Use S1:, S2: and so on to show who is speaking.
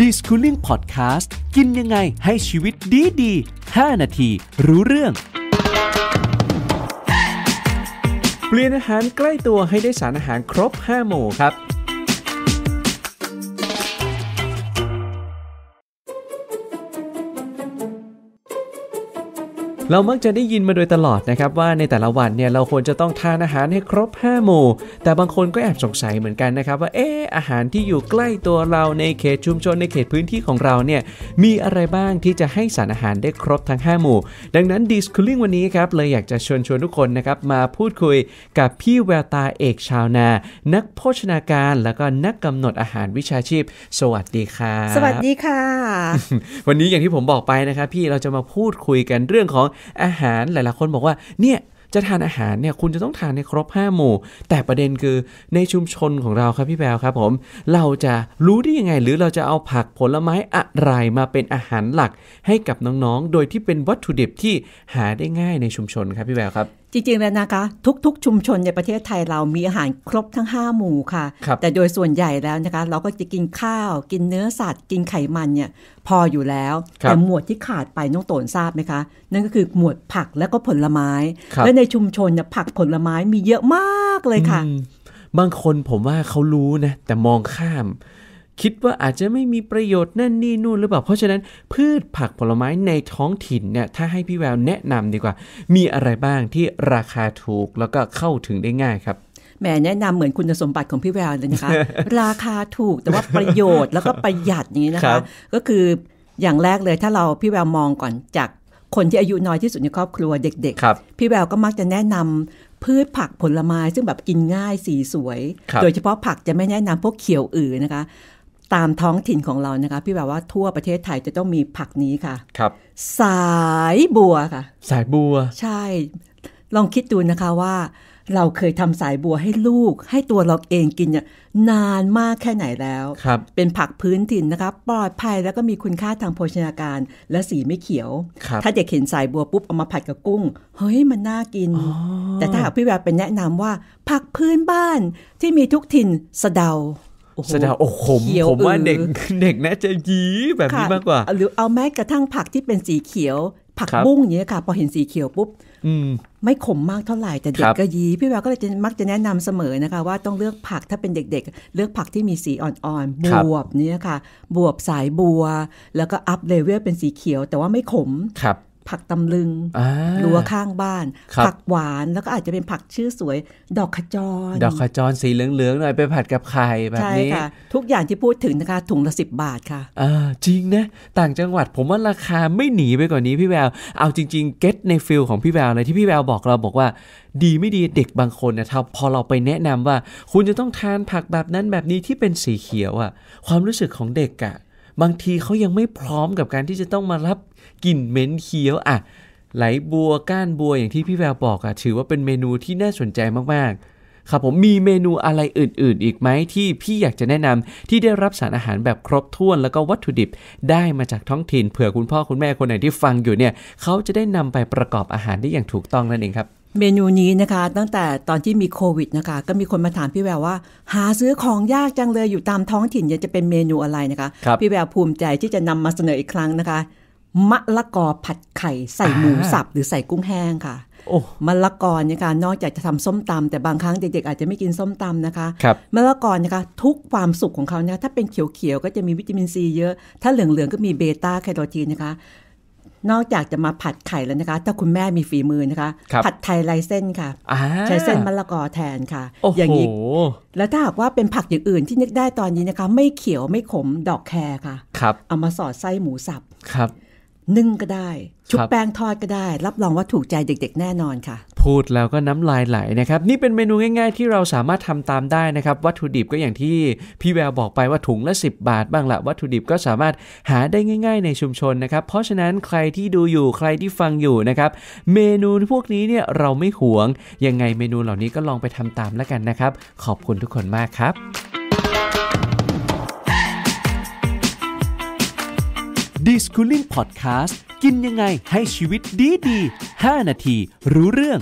S1: ดิสคูลิ่งพอดแคสต์กินยังไงให้ชีวิตดีดี5นาที รู้เรื่อง เปลี่ยนอาหารใกล้ตัวให้ได้สารอาหารครบ 5 หมู่ครับเรามักจะได้ยินมาโดยตลอดนะครับว่าในแต่ละวันเนี่ยเราควรจะต้องทานอาหารให้ครบ 5 หมู่ แต่บางคนก็แอบสงสัยเหมือนกันนะครับว่าเอออาหารที่อยู่ใกล้ตัวเราในเขตชุมชนในเขตพื้นที่ของเราเนี่ยมีอะไรบ้างที่จะให้สารอาหารได้ครบทั้ง 5 หมู่ ดังนั้นดิสคูลิ่งวันนี้ครับเลยอยากจะชวนชวนทุกคนนะครับมาพูดคุยกับพี่แววตาเอกชาวนา นักโภชนาการ แล้วก็นักกำหนดอาหารวิชาชีพ สวัสดีค่ะสวัสดีค่ะ วันนี้อย่างที่ผมบอกไปนะครับพี่เราจะมาพูดคุยกันเรื่องของอาหารหลาย ๆ คนบอกว่า เนี่ยจะทานอาหารเนี่ยคุณจะต้องทานในครบ 5 หมู่ แต่ประเด็นคือในชุมชนของเราครับพี่แปวครับ ผม เราจะรู้ได้ยังไง หรือเราจะเอาผักผลไม้อะไร มาเป็นอาหารหลักให้กับน้อง ๆ โดยที่เป็นวัตถุดิบที่หาได้ง่ายในชุมชนครับพี่แปวครับ
S2: จริงๆ แล้วนะคะ ทุกๆ ชุมชนในประเทศไทยเรามีอาหารครบทั้ง 5 หมู่ค่ะคแต่โดยส่วนใหญ่แล้วนะคะ เราก็จะกินข้าว กินเนื้อสัตว์ กินไขมันเนี่ยพออยู่แล้ว แต่หมวดที่ขาดไปน้องโตนทราบไหมคะ นั่นก็คือหมวดผักและก็ผลไม้ และในชุมชนเนี่ยผัก
S1: ผลไม้มีเยอะมากเลยค่ะ บางคนผมว่าเขารู้นะแต่มองข้ามคิดว่าอาจจะไม่มีประโยชน์นั่นนี่นู่นหรือเปล่าเพราะฉะนั้นพืชผักผลไม้ในท้องถิ่นเนี่ยถ้าให้พี่แววแนะนำดีกว่า มีอะไรบ้างที่ราคาถูกแล้วก็เข้าถึงได้ง่ายครับ
S2: แหมแนะนำเหมือนคุณสมบัติของพี่แววเลยนะคะ ราคาถูกแต่ว่าประโยชน์แล้วก็ประหยัดนี้นะคะ ก็คืออย่างแรกเลยถ้าเราพี่แววมองก่อนจาก คนที่อายุน้อยที่สุดในครอบครัวเด็กๆ พี่แววก็มักจะแนะนำพืชผักผลไม้ซึ่งแบบกินง่ายสีสวย โดยเฉพาะผักจะไม่แนะนำพวกเขียวอื่นนะคะตามท้องถิ่นของเรานะคะพี่แบบว่าทั่วประเทศไทยจะต้องมีผักนี้ค่ะครับ สายบัวค่ะ สายบัว ใช่ ลองคิดดูนะคะว่าเราเคยทำสายบัวให้ลูก ให้ตัวเราเองกินเนี่ยนานมากแค่ไหนแล้วครับ เป็นผักพื้นถิ่นนะคะปลอดภัยแล้วก็มีคุณค่าทางโภชนาการ และสีไม่เขียวถ้าเด็กเห็นสายบัวปุ๊บเอามาผัดกับกุ้งเฮ้ยมันน่ากิน แต่ถ้าพี่แบบเป็นแนะนำว่า ผักพื้นบ้านที่มีทุกถิ่นสะเดา
S1: แสดงโอ้โหผมว่าเด็กเด็กน่าจะยี้ แบบนี้มากกว่าห
S2: รือ เอาแม้กระทั่งผักที่เป็นสีเขียวผักบุ้งอย่างนี้ค่ะพอเห็นสีเขียวปุ๊บไม่ขมมากเท่าไหร่แต่เด็กก็ยี้พี่แววก็เลยมักจะแนะนำเสมอนะคะ ว่าต้องเลือกผักถ้าเป็นเด็กๆ เลือกผักที่มีสีอ่อนๆ บวบเนี่ยค่ะ บวบสายบัว แล้วก็อัพเลเวลเป็นสีเขียว แต่ว่าไม่ขมครับผักตำลึงรั้วข้างบ้าน ผักหวาน แล้วก็อาจจะเป็นผักชื่อสวย ดอกขจร ดอกข
S1: จรสีเหลือง ๆ หน่อยไปผัดกับไข่แบบนี้
S2: ทุกอย่างที่พูดถึงนะคะ ถุงละสิบบาทค่ะ
S1: จริงนะ ต่างจังหวัดผมว่าราคาไม่หนีไปกว่านี้พี่แวว เอาจริง ๆ เก็ตในฟิลของพี่แววเลยที่พี่แววบอกเราบอกว่าดีไม่ดีเด็กบางคนนะครับพอเราไปแนะนำว่าคุณจะต้องทานผักแบบนั้นแบบนี้ที่เป็นสีเขียวอะ่ะความรู้สึกของเด็กอะบางทีเขายังไม่พร้อมกับการที่จะต้องมารับกลิ่นเหม็นเคี้ยวอ่ะไหลบัว ก้านบัวอย่างที่พี่แววบอกอ่ะถือว่าเป็นเมนูที่น่าสนใจมากๆครับผมมีเมนูอะไรอื่นๆ อีกไหมที่พี่อยากจะแนะนำที่ได้รับสารอาหารแบบครบถ้วนแล้วก็วัตถุดิบได้มาจากท้องถิ่นเผื่อคุณพ่อคุณแม่คนไหนที่ฟังอยู่เนี่ยเขาจะได้นำไปประกอบอาหารได้อย่างถูกต้องนั่นเองครับ
S2: เมนูนี้นะคะ ตั้งแต่ตอนที่มีโควิดนะคะ ก็มีคนมาถามพี่แววว่า หาซื้อของยากจังเลยอยู่ตามท้องถิ่นจะเป็นเมนูอะไรนะคะคพี่แววภูมิใจที่จะนำมาเสนออีกครั้งนะคะ มะละกอผัดไข่ใส่หมูสับหรือใส่กุ้งแห้งค่ะมะละกอนะคะนอกจากจะทำส้มตำแต่บางครั้งเด็กๆอาจจะไม่กินส้มตำนะคะมะละกอนะคะ ทุกความสุขของเขาเนี่ยถ้าเป็นเขียวๆก็จะมีวิตามินซีเยอะถ้าเหลืองๆก็มีเบต้าแคโรทีนนะคะนอกจากจะมาผัดไข่แล้วนะคะ ถ้าคุณแม่มีฝีมือนะคะคผัดไทยไรเส้นค่ะใช้เส้นมะละกอแทนค่ะออย่างนี้แล้วถ้าหากว่าเป็นผักอย่างอื่นที่นึกได้ตอนนี้นะคะ ไม่เขียวไม่ขมดอกแครค่ะ ครับ เอามาสอดไส้หมูสับ ครับ นึ่งก็ได้ ชุบแป้งทอดก็ได้ รับรองว่าถูกใจเด็ก ๆ แน่นอนค่ะ
S1: พูดแล้วก็น้ำลายไหลนะครับนี่เป็นเมนูง่ายๆ ที่เราสามารถทำตามได้นะครับ วัตถุดิบก็อย่างที่พี่แววบอกไปว่า ถุงละ10 บาทบ้างละวัตถุดิบก็สามารถหาได้ง่ายๆ ในชุมชนนะครับ เพราะฉะนั้นใครที่ดูอยู่ใครที่ฟังอยู่นะครับเมนูพวกนี้เนี่ยเราไม่หวงยังไงเมนูเหล่านี้ก็ลองไปทำตามแล้วกันนะครับ ขอบคุณทุกคนมากครับดิสคูลิ่งพอดแคสต์กินยังไงให้ชีวิตดีดี5นาทีรู้เรื่อง